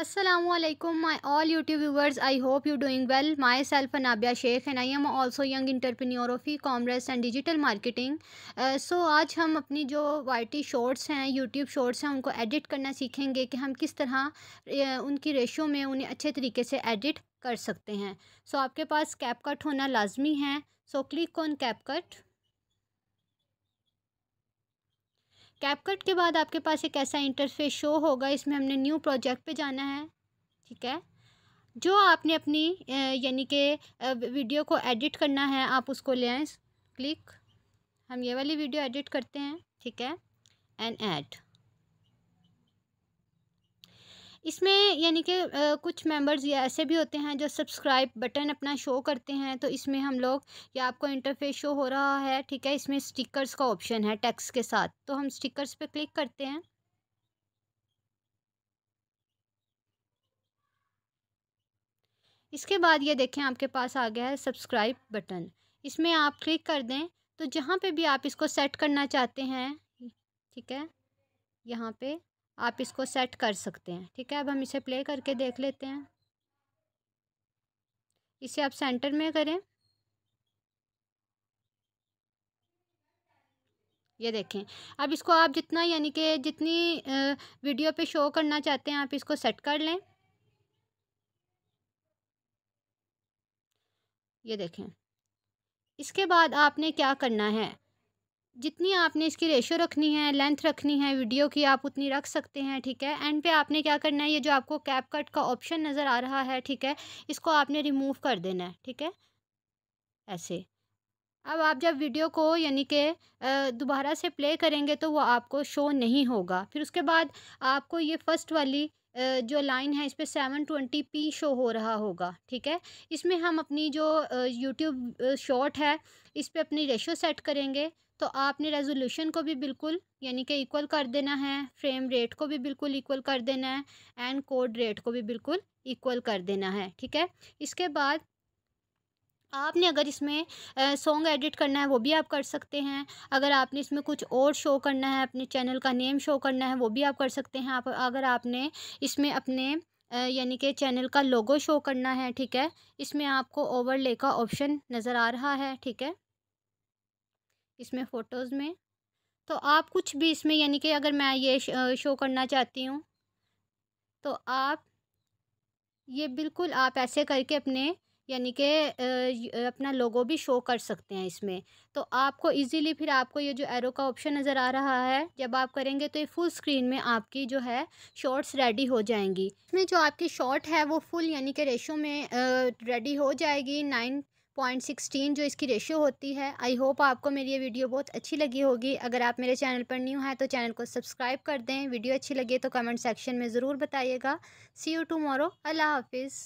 Aslam my all YouTube viewers I hope you doing well my self Anabia Sheikh and I am also young entrepreneur of e commerce and digital marketing so आज हम अपनी जो YT shorts हैं YouTube shorts हैं उनको edit करना सीखेंगे कि हम किस तरह उनकी रेशो में उन्हें अच्छे तरीके से एडिट कर सकते हैं सो so, आपके पास कैप कट होना लाजमी है so click on CapCut CapCut के बाद आपके पास एक ऐसा इंटरफेस शो होगा इसमें हमने न्यू प्रोजेक्ट पे जाना है ठीक है जो आपने अपनी यानी कि वीडियो को एडिट करना है आप उसको ले आए क्लिक हम ये वाली वीडियो एडिट करते हैं ठीक है एंड ऐड इसमें यानी कि कुछ मेंबर्स ये ऐसे भी होते हैं जो सब्सक्राइब बटन अपना शो करते हैं तो इसमें हम लोग या आपको इंटरफेस शो हो रहा है ठीक है इसमें स्टिकर्स का ऑप्शन है टेक्स्ट के साथ तो हम स्टिकर्स पे क्लिक करते हैं इसके बाद ये देखें आपके पास आ गया है सब्सक्राइब बटन इसमें आप क्लिक कर दें तो जहाँ पे भी आप इसको सेट करना चाहते हैं ठीक है यहाँ पे आप इसको सेट कर सकते हैं ठीक है अब हम इसे प्ले करके देख लेते हैं इसे आप सेंटर में करें ये देखें अब इसको आप जितना यानी कि जितनी वीडियो पे शो करना चाहते हैं आप इसको सेट कर लें ये देखें इसके बाद आपने क्या करना है जितनी आपने इसकी रेशो रखनी है लेंथ रखनी है वीडियो की आप उतनी रख सकते हैं ठीक है एंड पे आपने क्या करना है ये जो आपको कैप कट का ऑप्शन नज़र आ रहा है ठीक है इसको आपने रिमूव कर देना है ठीक है ऐसे अब आप जब वीडियो को यानी कि दोबारा से प्ले करेंगे तो वो आपको शो नहीं होगा फिर उसके बाद आपको ये फ़र्स्ट वाली जो लाइन है इस पर सेवन ट्वेंटी पी शो हो रहा होगा ठीक है इसमें हम अपनी जो यूट्यूब शॉर्ट है इस पर अपनी रेशो सेट करेंगे तो आपने रेजोल्यूशन को भी बिल्कुल यानी कि इक्वल कर देना है फ्रेम रेट को भी बिल्कुल इक्वल कर देना है एंड कोड रेट को भी बिल्कुल इक्वल कर देना है ठीक है इसके बाद आपने अगर इसमें सॉन्ग एडिट करना है वो भी आप कर सकते हैं अगर आपने इसमें कुछ और शो करना है अपने चैनल का नेम शो करना है वो भी आप कर सकते हैं आप अगर आपने इसमें अपने यानी कि चैनल का लोगो शो करना है ठीक है इसमें आपको ओवरले का ऑप्शन नज़र आ रहा है ठीक है इसमें फ़ोटोज़ में तो आप कुछ भी इसमें यानी कि अगर मैं ये शो करना चाहती हूँ तो आप ये बिल्कुल आप ऐसे करके अपने यानी कि अपना लोगो भी शो कर सकते हैं इसमें तो आपको इजीली फिर आपको ये जो एरो का ऑप्शन नज़र आ रहा है जब आप करेंगे तो ये फुल स्क्रीन में आपकी जो है शॉर्ट्स रेडी हो जाएंगी इसमें जो आपकी शॉर्ट है वो फुल यानी कि रेशो में रेडी हो जाएगी नाइन पॉइंट सिक्सटीन जो इसकी रेशियो होती है आई होप आपको मेरी ये वीडियो बहुत अच्छी लगी होगी अगर आप मेरे चैनल पर न्यू हैं तो चैनल को सब्सक्राइब कर दें वीडियो अच्छी लगे तो कमेंट सेक्शन में ज़रूर बताइएगा सी यू टू मोरो अल्लाह हाफिज़